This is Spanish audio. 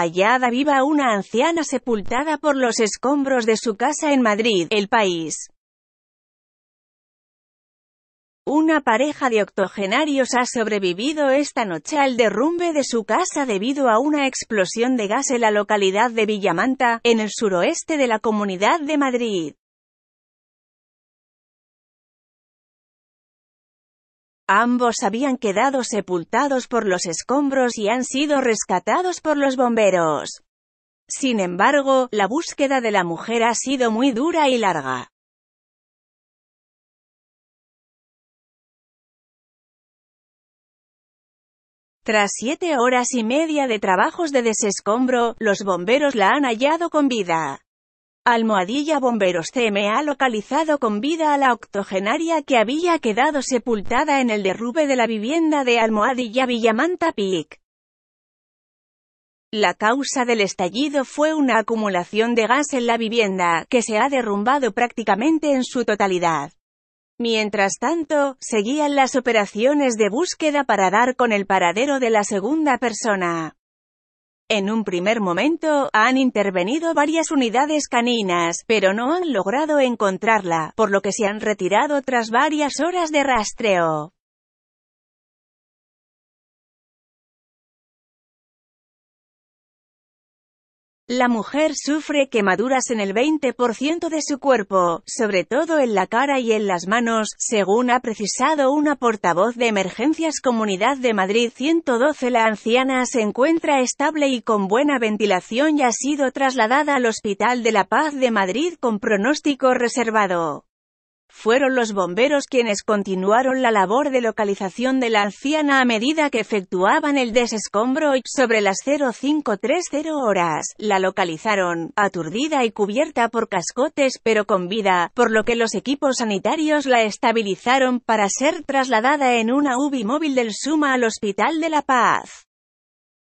hallada viva una anciana sepultada por los escombros de su casa en Madrid, el país. Una pareja de octogenarios ha sobrevivido esta noche al derrumbe de su casa debido a una explosión de gas en la localidad de Villamanta, en el suroeste de la Comunidad de Madrid. Ambos habían quedado sepultados por los escombros y han sido rescatados por los bomberos. Sin embargo, la búsqueda de la mujer ha sido muy dura y larga. Tras siete horas y media de trabajos de desescombro, los bomberos la han hallado con vida. Almohadilla Bomberos CMA ha localizado con vida a la octogenaria que había quedado sepultada en el derrube de la vivienda de Almohadilla Villamanta Pic. La causa del estallido fue una acumulación de gas en la vivienda, que se ha derrumbado prácticamente en su totalidad. Mientras tanto, seguían las operaciones de búsqueda para dar con el paradero de la segunda persona. En un primer momento, han intervenido varias unidades caninas, pero no han logrado encontrarla, por lo que se han retirado tras varias horas de rastreo. La mujer sufre quemaduras en el 20% de su cuerpo, sobre todo en la cara y en las manos, según ha precisado una portavoz de Emergencias Comunidad de Madrid 112. La anciana se encuentra estable y con buena ventilación y ha sido trasladada al Hospital de la Paz de Madrid con pronóstico reservado. Fueron los bomberos quienes continuaron la labor de localización de la anciana a medida que efectuaban el desescombro y, sobre las 0530 horas, la localizaron, aturdida y cubierta por cascotes pero con vida, por lo que los equipos sanitarios la estabilizaron para ser trasladada en una UBI móvil del Suma al Hospital de la Paz.